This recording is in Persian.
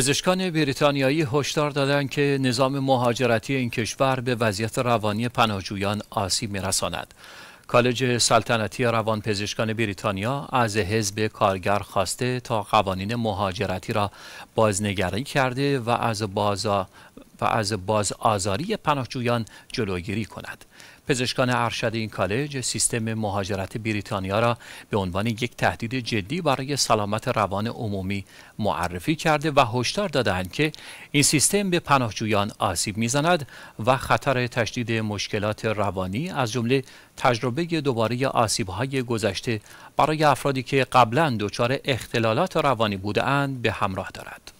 پزشکان بریتانیایی هشدار دادند که نظام مهاجرتی این کشور به وضعیت روانی پناهجویان آسیب میرساند. کالج سلطنتی روانپزشکان بریتانیا از حزب کارگر خواسته تا قوانین مهاجرتی را بازنگری کرده و از بازا و از باز آزاری پناهجویان جلوگیری کند. پزشکان ارشد این کالج سیستم مهاجرت بریتانیا را به عنوان یک تهدید جدی برای سلامت روان عمومی معرفی کرده و هشدار دادند که این سیستم به پناهجویان آسیب میزند و خطر تشدید مشکلات روانی از جمله تجربه دوباره های گذشته برای افرادی که قبلا دچار اختلالات روانی بودهاند به همراه دارد.